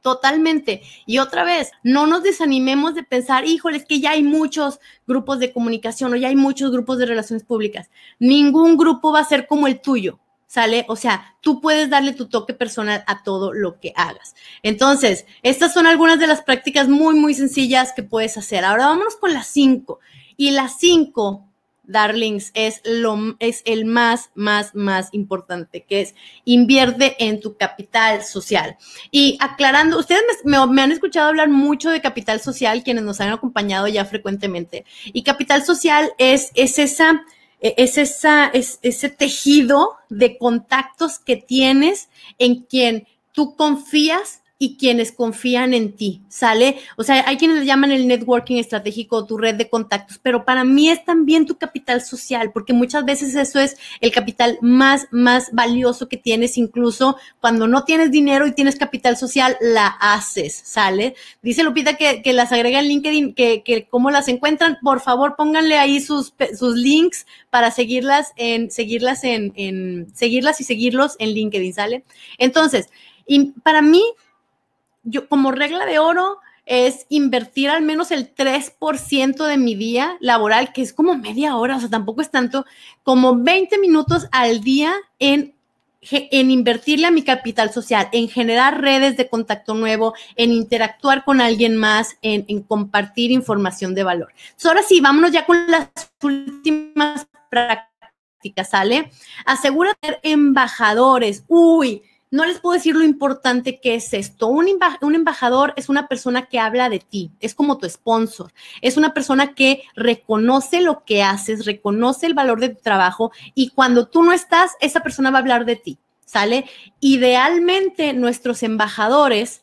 Totalmente. Y otra vez, no nos desanimemos de pensar, híjole, es que ya hay muchos grupos de comunicación o ya hay muchos grupos de relaciones públicas. Ningún grupo va a ser como el tuyo. ¿sale? O sea, tú puedes darle tu toque personal a todo lo que hagas. Entonces, estas son algunas de las prácticas muy, muy sencillas que puedes hacer. Ahora vámonos con las cinco. Y las cinco darlings, es, lo, es el más, más, más importante, que es invierte en tu capital social. Y aclarando, ustedes me, han escuchado hablar mucho de capital social, quienes nos han acompañado ya frecuentemente. Y capital social es, es esa... E, es, esa, es ese tejido de contactos que tienes en quien tú confías y quienes confían en ti, ¿sale? O sea, hay quienes le llaman el networking estratégico, tu red de contactos, pero para mí es también tu capital social, porque muchas veces eso es el capital más, más valioso que tienes, incluso cuando no tienes dinero y tienes capital social, la haces, ¿sale? Dice Lupita que, que las agrega en LinkedIn, que, que cómo las encuentran, por favor, pónganle ahí sus, sus links para seguirlas en, seguirlas en, en, seguirlas y seguirlos en LinkedIn, ¿sale? Entonces, y para mí, yo como regla de oro es invertir al menos el 3% de mi día laboral, que es como media hora, o sea, tampoco es tanto, como 20 minutos al día en en invertirle a mi capital social, en generar redes de contacto nuevo, en interactuar con alguien más, en, compartir información de valor. ahora sí, vámonos ya con las últimas prácticas, ¿sale? de ser embajadores. Uy, no les puedo decir lo importante que es esto. Un, embajador es una persona que habla de ti, es como tu sponsor, es una persona que reconoce lo que haces, reconoce el valor de tu trabajo y cuando tú no estás, esa persona va a hablar de ti, ¿sale? Idealmente nuestros embajadores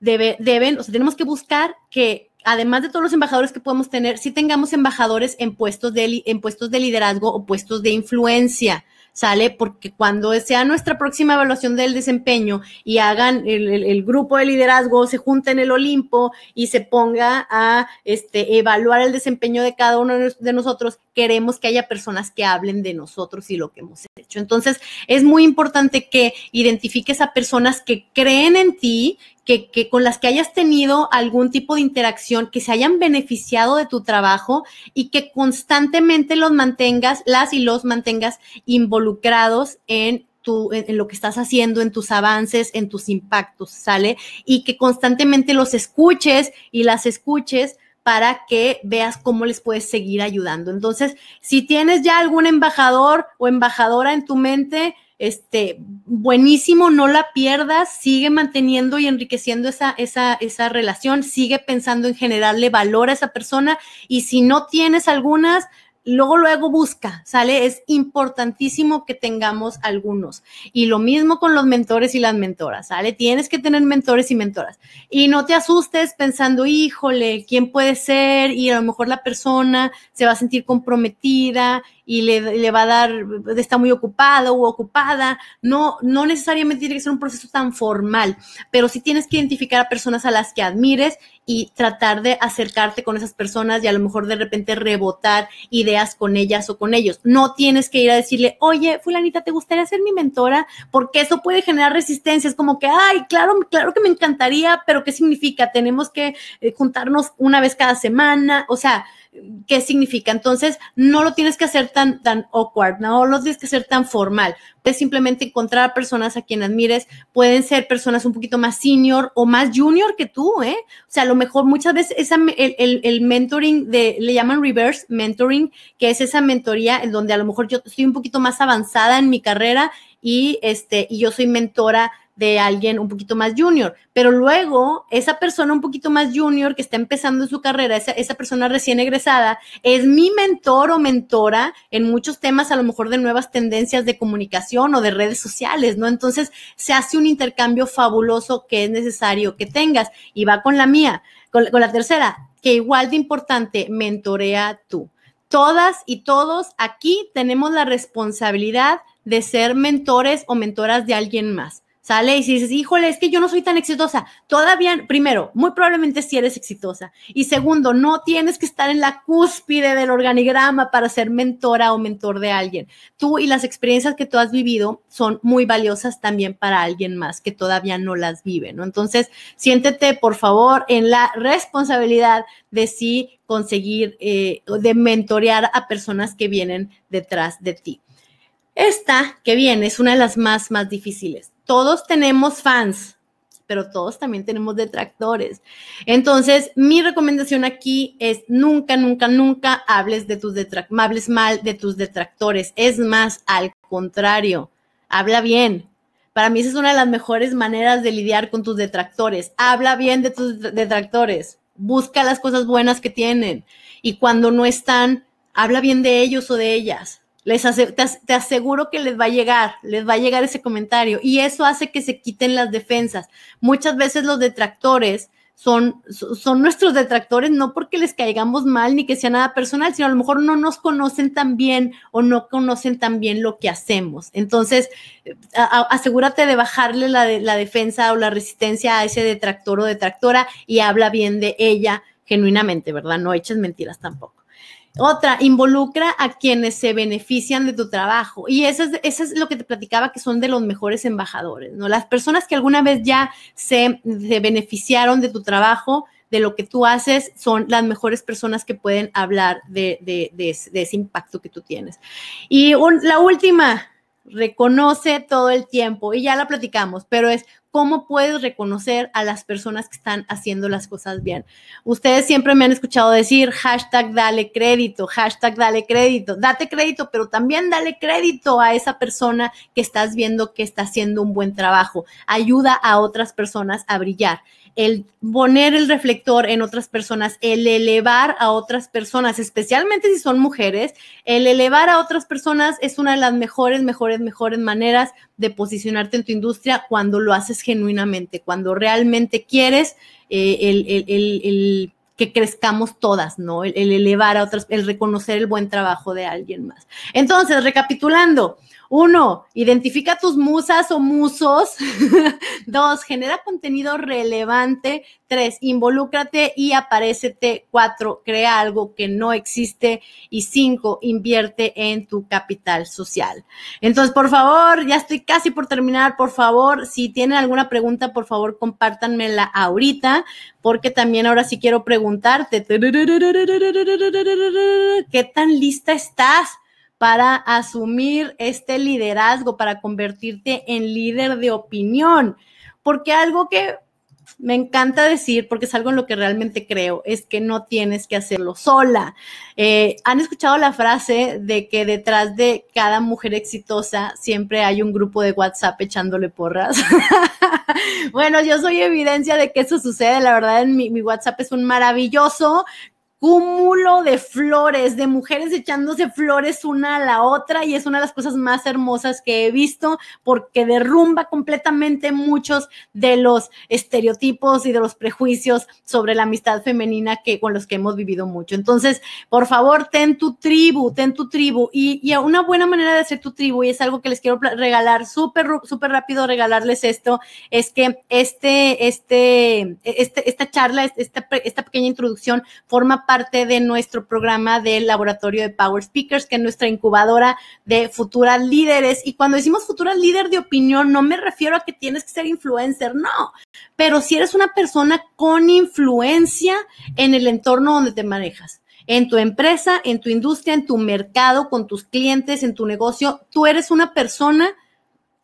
deben, o sea, tenemos que buscar que además de todos los embajadores que podemos tener, sí tengamos embajadores en en puestos de liderazgo o puestos de influencia. ¿sale? Porque cuando sea nuestra próxima evaluación del desempeño y hagan el, grupo de liderazgo, se junta en el Olimpo y se ponga a este, evaluar el desempeño de cada uno de nosotros, queremos que haya personas que hablen de nosotros y lo que hemos hecho. Entonces, es muy importante que identifiques a personas que creen en ti, que, con las que hayas tenido algún tipo de interacción, que se hayan beneficiado de tu trabajo y que constantemente los mantengas, las y los mantengas involucrados en tu, en lo que estás haciendo, en tus avances, en tus impactos, ¿sale? Y que constantemente los escuches y las escuches para que veas cómo les puedes seguir ayudando. Entonces, si tienes ya algún embajador o embajadora en tu mente, este, buenísimo, no la pierdas, sigue manteniendo y enriqueciendo esa, relación, sigue pensando en generarle valor a esa persona y si no tienes algunas, luego, luego busca, ¿sale? Es importantísimo que tengamos algunos. Y lo mismo con los mentores y las mentoras, ¿sale? Tienes que tener mentores y mentoras. Y no te asustes pensando, híjole, ¿quién puede ser? Y a lo mejor la persona se va a sentir comprometida y le, va a dar, está muy ocupado o ocupada. No, no necesariamente tiene que ser un proceso tan formal, pero sí tienes que identificar a personas a las que admires y tratar de acercarte con esas personas y a lo mejor de repente rebotar ideas con ellas o con ellos. No tienes que ir a decirle, oye, fulanita, ¿te gustaría ser mi mentora? Porque eso puede generar resistencias, como que, ay, claro, claro que me encantaría, pero ¿qué significa? Tenemos que eh, juntarnos una vez cada semana. O sea, qué significa. Entonces, no lo tienes que hacer tan, tan awkward, no lo tienes que hacer tan formal. Puedes simplemente encontrar personas a quien admires, pueden ser personas un poquito más senior o más junior que tú, ¿eh? O sea, a lo mejor muchas veces esa, el, mentoring, de, le llaman reverse mentoring, que es esa mentoría en donde a lo mejor yo estoy un poquito más avanzada en mi carrera y, este, y yo soy mentora de alguien un poquito más junior, pero luego esa persona un poquito más junior que está empezando en su carrera, esa, esa persona recién egresada, es mi mentor o mentora en muchos temas, a lo mejor de nuevas tendencias de comunicación o de redes sociales, ¿no? Entonces se hace un intercambio fabuloso que es necesario que tengas y va con la mía, con, con la tercera, que igual de importante, mentorea tú. Todas y todos aquí tenemos la responsabilidad de ser mentores o mentoras de alguien más sale y si dices, híjole, es que yo no soy tan exitosa, todavía, primero, muy probablemente sí eres exitosa. Y segundo, no tienes que estar en la cúspide del organigrama para ser mentora o mentor de alguien. Tú y las experiencias que tú has vivido son muy valiosas también para alguien más que todavía no las vive, ¿no? Entonces, siéntete, por favor, en la responsabilidad de sí conseguir, eh, de mentorear a personas que vienen detrás de ti. Esta que viene es una de las más, más difíciles todos tenemos fans, pero todos también tenemos detractores. Entonces, mi recomendación aquí es nunca, nunca, nunca hables de tus detractores, mal de tus detractores. Es más, al contrario, habla bien. Para mí esa es una de las mejores maneras de lidiar con tus detractores. Habla bien de tus detractores. Busca las cosas buenas que tienen. Y cuando no están, habla bien de ellos o de ellas les te, aseguro que les va a llegar, les va a llegar ese comentario. Y eso hace que se quiten las defensas. Muchas veces los detractores son, son nuestros detractores, no porque les caigamos mal ni que sea nada personal, sino a lo mejor no nos conocen tan bien o no conocen tan bien lo que hacemos. Entonces, eh, asegúrate de bajarle la, la defensa o la resistencia a ese detractor o detractora y habla bien de ella genuinamente, ¿verdad? No eches mentiras tampoco. Otra, involucra a quienes se benefician de tu trabajo. Y eso es, es lo que te platicaba, que son de los mejores embajadores, ¿no? Las personas que alguna vez ya se, beneficiaron de tu trabajo, de lo que tú haces, son las mejores personas que pueden hablar de, ese impacto que tú tienes. Y la última, reconoce todo el tiempo, y ya la platicamos, pero es cómo puedes reconocer a las personas que están haciendo las cosas bien. Ustedes siempre me han escuchado decir hashtag dale crédito, hashtag dale crédito, date crédito, pero también dale crédito a esa persona que estás viendo que está haciendo un buen trabajo. Ayuda a otras personas a brillar el poner el reflector en otras personas, el elevar a otras personas, especialmente si son mujeres, el elevar a otras personas es una de las mejores, mejores, mejores maneras de posicionarte en tu industria cuando lo haces genuinamente, cuando realmente quieres eh, el, el, el, el que crezcamos todas, ¿no? El, elevar a otras, el reconocer el buen trabajo de alguien más. Entonces, recapitulando, uno, identifica tus musas o musos. Dos, genera contenido relevante. Tres, involúcrate y aparécete. Cuatro, crea algo que no existe. Y cinco, invierte en tu capital social. Entonces, por favor, ya estoy casi por terminar. Por favor, si tienen alguna pregunta, por favor, compártanmela ahorita, porque también ahora sí quiero preguntar preguntarte, ¿qué tan lista estás? para asumir este liderazgo, para convertirte en líder de opinión. Porque algo que me encanta decir, porque es algo en lo que realmente creo, es que no tienes que hacerlo sola. Eh, Han escuchado la frase de que detrás de cada mujer exitosa siempre hay un grupo de WhatsApp echándole porras. bueno, yo soy evidencia de que eso sucede. La verdad, mi, mi WhatsApp es un maravilloso cúmulo de flores, de mujeres echándose flores una a la otra y es una de las cosas más hermosas que he visto porque derrumba completamente muchos de los estereotipos y de los prejuicios sobre la amistad femenina que con los que hemos vivido mucho. Entonces, por favor, ten tu tribu, ten tu tribu y, y una buena manera de hacer tu tribu y es algo que les quiero regalar súper súper rápido regalarles esto es que este este, e-, este esta charla este, esta, esta pequeña introducción forma parte de nuestro programa del Laboratorio de Power Speakers, que es nuestra incubadora de futuras líderes. Y cuando decimos futura líder de opinión, no me refiero a que tienes que ser influencer, no, pero si eres una persona con influencia en el entorno donde te manejas en tu empresa, en tu industria, en tu mercado, con tus clientes, en tu negocio. Tú eres una persona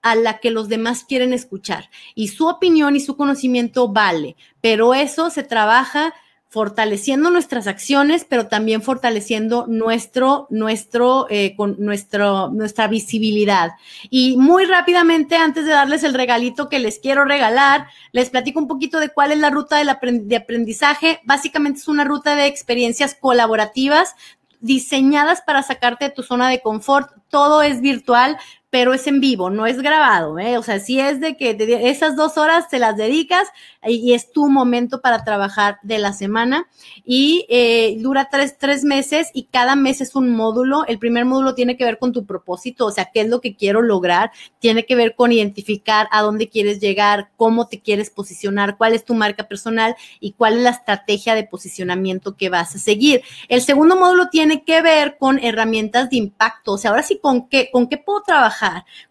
a la que los demás quieren escuchar y su opinión y su conocimiento vale, pero eso se trabaja fortaleciendo nuestras acciones, pero también fortaleciendo nuestro, nuestro, eh, con nuestro, nuestra visibilidad. Y muy rápidamente, antes de darles el regalito que les quiero regalar, les platico un poquito de cuál es la ruta de aprendizaje. Básicamente es una ruta de experiencias colaborativas diseñadas para sacarte de tu zona de confort. Todo es virtual pero es en vivo, no es grabado, ¿eh? O sea, si es de que esas dos horas te las dedicas y, es tu momento para trabajar de la semana y eh, dura tres, meses y cada mes es un módulo. El primer módulo tiene que ver con tu propósito, o sea, qué es lo que quiero lograr, tiene que ver con identificar a dónde quieres llegar, cómo te quieres posicionar, cuál es tu marca personal y cuál es la estrategia de posicionamiento que vas a seguir. El segundo módulo tiene que ver con herramientas de impacto, o sea, ahora sí, ¿con qué, con qué puedo trabajar?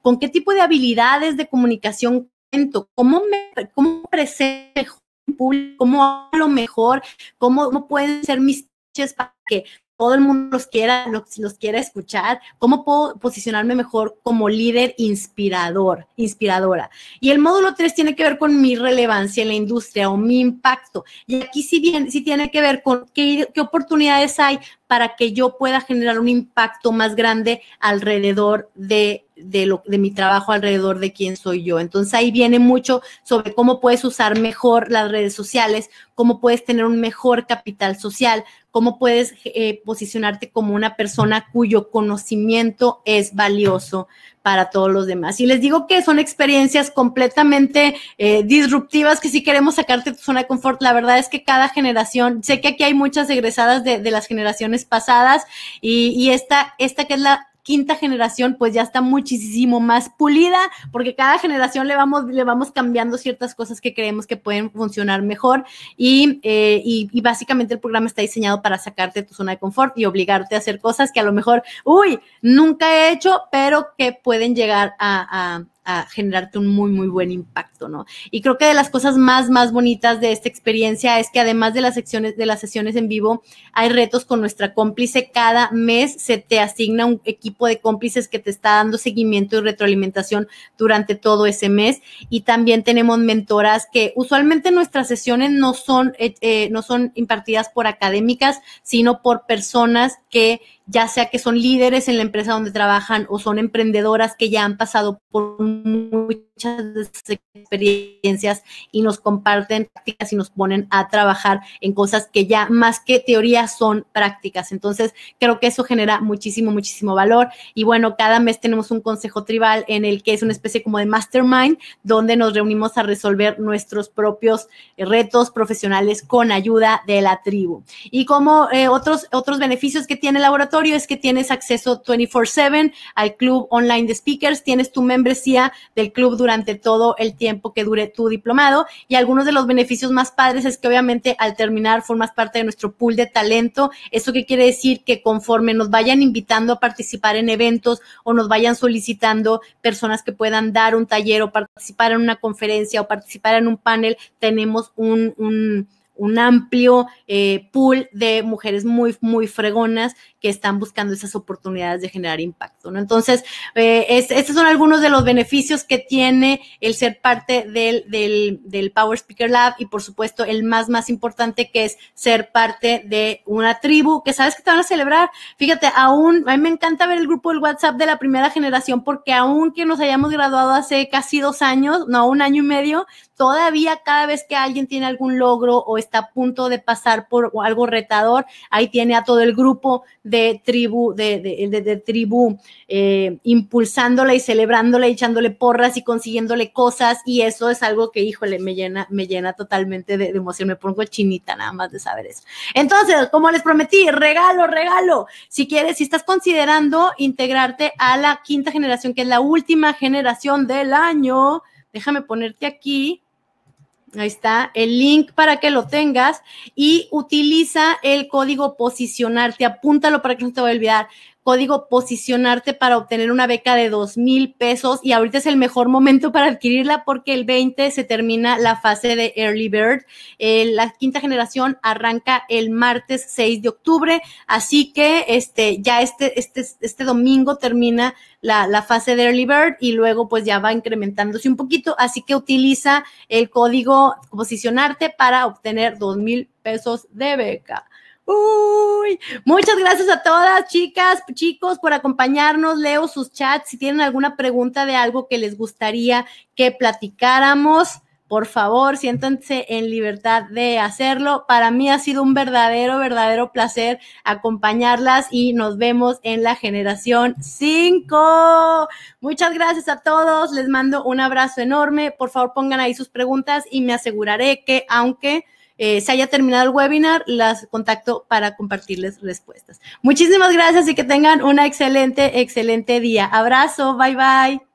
con qué tipo de habilidades de comunicación cuento, cómo me cómo presento mejor en público, cómo hablo mejor, cómo, pueden ser mis pitches para que todo el mundo los quiera, los, quiera escuchar, cómo puedo posicionarme mejor como líder inspirador, inspiradora. Y el módulo 3 tiene que ver con mi relevancia en la industria o mi impacto. Y aquí sí, bien, sí tiene que ver con qué oportunidades hay para que yo pueda generar un impacto más grande alrededor de de, lo, de mi trabajo alrededor de quién soy yo. Entonces ahí viene mucho sobre cómo puedes usar mejor las redes sociales, cómo puedes tener un mejor capital social, cómo puedes eh, posicionarte como una persona cuyo conocimiento es valioso para todos los demás. Y les digo que son experiencias completamente eh, disruptivas que si queremos sacarte tu zona de confort, la verdad es que cada generación, sé que aquí hay muchas egresadas de, las generaciones pasadas y, y esta, esta que es la quinta generación pues ya está muchísimo más pulida, porque cada generación le vamos, le vamos cambiando ciertas cosas que creemos que pueden funcionar mejor eh, y, y, básicamente el programa está diseñado para sacarte de tu zona de confort y obligarte a hacer cosas que a lo mejor, uy, nunca he hecho, pero que pueden llegar a a generarte un muy, muy buen impacto, ¿no? Y creo que de las cosas más, más bonitas de esta experiencia es que además de las secciones, de las sesiones en vivo, hay retos con nuestra cómplice. Cada mes se te asigna un equipo de cómplices que te está dando seguimiento y retroalimentación durante todo ese mes. Y también tenemos mentoras que usualmente nuestras sesiones no son, eh, eh, no son impartidas por académicas, sino por personas que ya sea que son líderes en la empresa donde trabajan o son emprendedoras que ya han pasado por mucho muchas experiencias y nos comparten prácticas y nos ponen a trabajar en cosas que ya más que teoría son prácticas. Entonces, creo que eso genera muchísimo, muchísimo valor. Y bueno, cada mes tenemos un consejo tribal en el que es una especie como de mastermind, donde nos reunimos a resolver nuestros propios eh, retos profesionales con ayuda de la tribu. Y como eh, otros, otros beneficios que tiene el laboratorio es que tienes acceso 24/7 al club online de speakers, tienes tu membresía del club durante durante todo el tiempo que dure tu diplomado. Y algunos de los beneficios más padres es que obviamente al terminar formas parte de nuestro pool de talento. ¿Eso qué quiere decir? Que conforme nos vayan invitando a participar en eventos o nos vayan solicitando personas que puedan dar un taller o participar en una conferencia o participar en un panel, tenemos un, amplio eh, pool de mujeres muy, muy fregonas que están buscando esas oportunidades de generar impacto, ¿no? Entonces, eh, estos son algunos de los beneficios que tiene el ser parte del, Power Speaker Lab y, por supuesto, el más, más importante que es ser parte de una tribu que sabes que te van a celebrar. Fíjate, aún, a mí me encanta ver el grupo del WhatsApp de la primera generación porque aún que nos hayamos graduado hace casi dos años, no, un año y medio, todavía cada vez que alguien tiene algún logro o está a punto de pasar por algo retador, ahí tiene a todo el grupo de tribu, de, tribu, eh, impulsándola y celebrándola, y echándole porras y consiguiéndole cosas, y eso es algo que, híjole, me llena, me llena totalmente de, emoción, me pongo chinita nada más de saber eso. Entonces, como les prometí, regalo, regalo, si quieres, si estás considerando integrarte a la quinta generación, que es la última generación del año, déjame ponerte aquí Ahí está el link para que lo tengas y utiliza el código posicionarte, apúntalo para que no te vaya a olvidar código posicionarte para obtener una beca de dos mil pesos y ahorita es el mejor momento para adquirirla porque el 20 se termina la fase de Early Bird. Eh, la quinta generación arranca el martes 6 de octubre, así que este, ya este, este, este domingo termina la, la, fase de Early Bird y luego pues ya va incrementándose un poquito, así que utiliza el código posicionarte para obtener dos mil pesos de beca. Uy, muchas gracias a todas, chicas, chicos, por acompañarnos. Leo sus chats. Si tienen alguna pregunta de algo que les gustaría que platicáramos, por favor, siéntanse en libertad de hacerlo. Para mí ha sido un verdadero, verdadero placer acompañarlas y nos vemos en la generación 5. Muchas gracias a todos. Les mando un abrazo enorme. Por favor, pongan ahí sus preguntas y me aseguraré que, aunque eh, se haya terminado el webinar, las contacto para compartirles respuestas. Muchísimas gracias y que tengan un excelente, excelente día. Abrazo, bye bye.